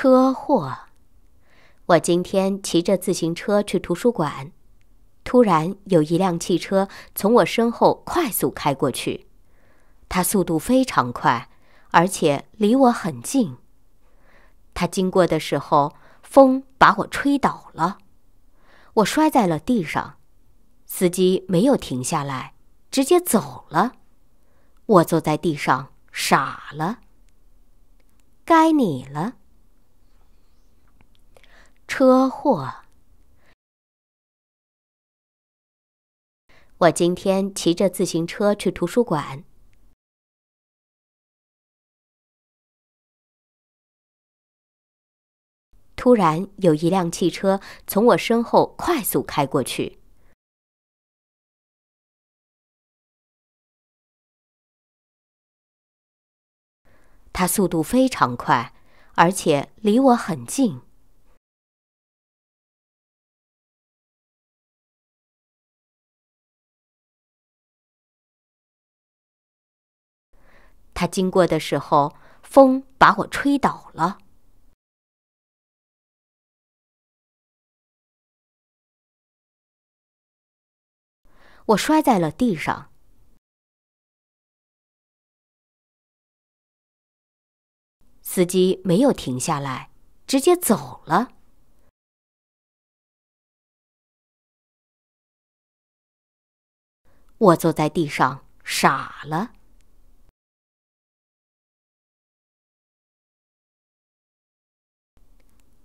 车祸！我今天骑着自行车去图书馆，突然有一辆汽车从我身后快速开过去。它速度非常快，而且离我很近。它经过的时候，风把我吹倒了，我摔在了地上。司机没有停下来，直接走了。我坐在地上傻了。该你了。车祸！我今天骑着自行车去图书馆，突然有一辆汽车从我身后快速开过去。它速度非常快，而且离我很近。他经过的时候，风把我吹倒了，我摔在了地上。司机没有停下来，直接走了。我坐在地上，傻了。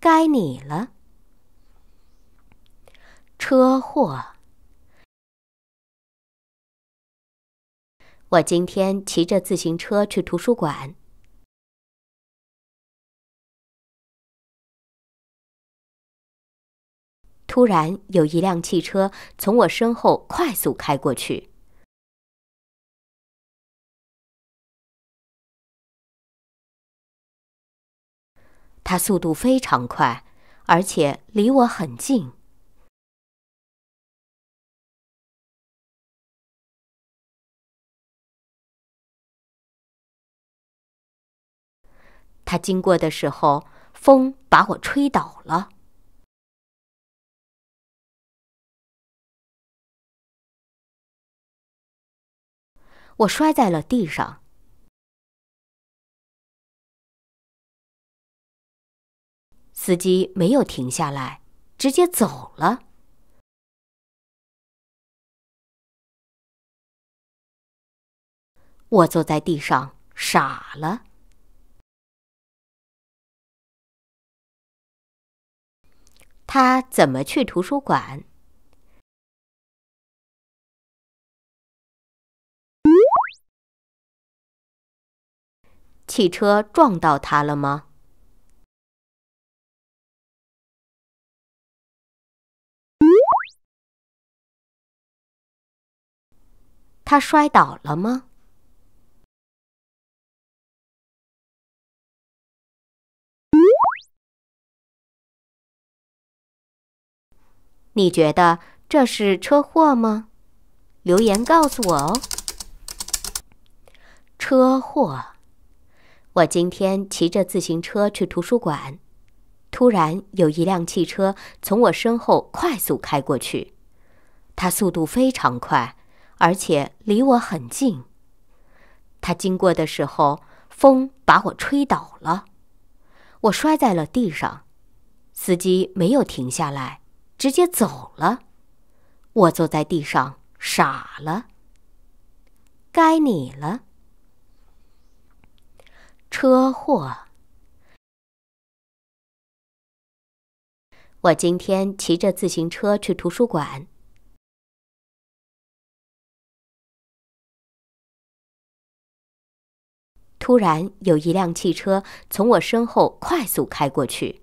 该你了。车祸！我今天骑着自行车去图书馆，突然有一辆汽车从我身后快速开过去。它速度非常快，而且离我很近。它经过的时候，风把我吹倒了，我摔在了地上。司机没有停下来，直接走了。我坐在地上傻了。他怎么去图书馆？汽车撞到他了吗？他摔倒了吗？你觉得这是车祸吗？留言告诉我哦。车祸！我今天骑着自行车去图书馆，突然有一辆汽车从我身后快速开过去，它速度非常快。而且离我很近。他经过的时候，风把我吹倒了，我摔在了地上。司机没有停下来，直接走了。我坐在地上，傻了。该你了。车祸。我今天骑着自行车去图书馆。突然，有一辆汽车从我身后快速开过去。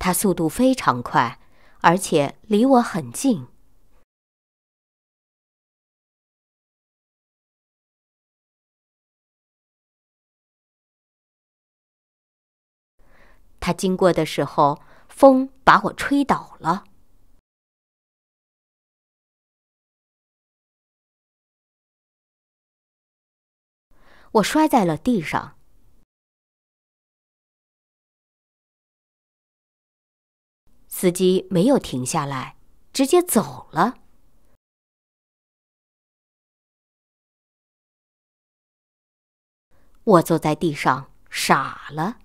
它速度非常快，而且离我很近。它经过的时候，风把我吹倒了。我摔在了地上，司机没有停下来，直接走了。我坐在地上傻了。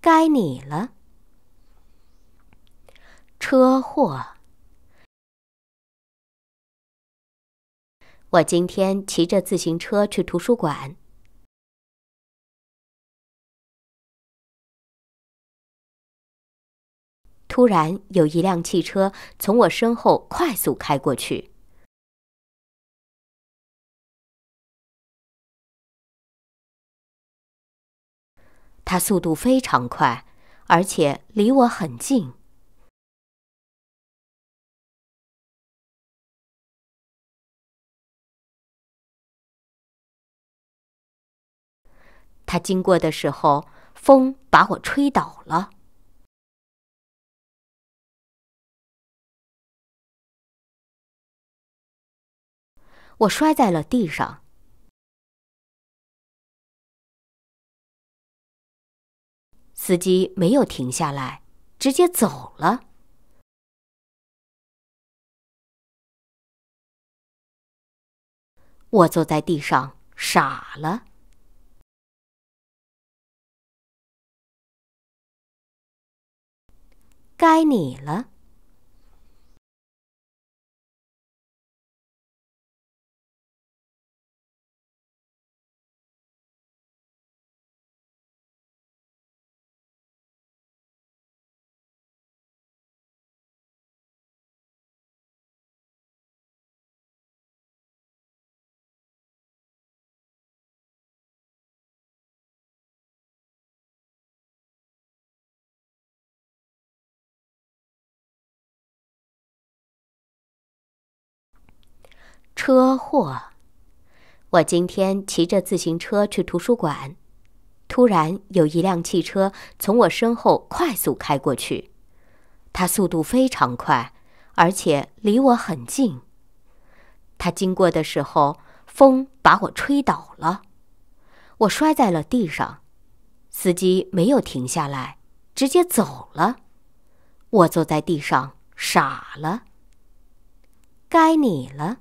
该你了，车祸。我今天骑着自行车去图书馆，突然有一辆汽车从我身后快速开过去，它速度非常快，而且离我很近。他经过的时候，风把我吹倒了，我摔在了地上。司机没有停下来，直接走了。我坐在地上，傻了。该你了。车祸！我今天骑着自行车去图书馆，突然有一辆汽车从我身后快速开过去。它速度非常快，而且离我很近。它经过的时候，风把我吹倒了，我摔在了地上。司机没有停下来，直接走了。我坐在地上傻了。该你了。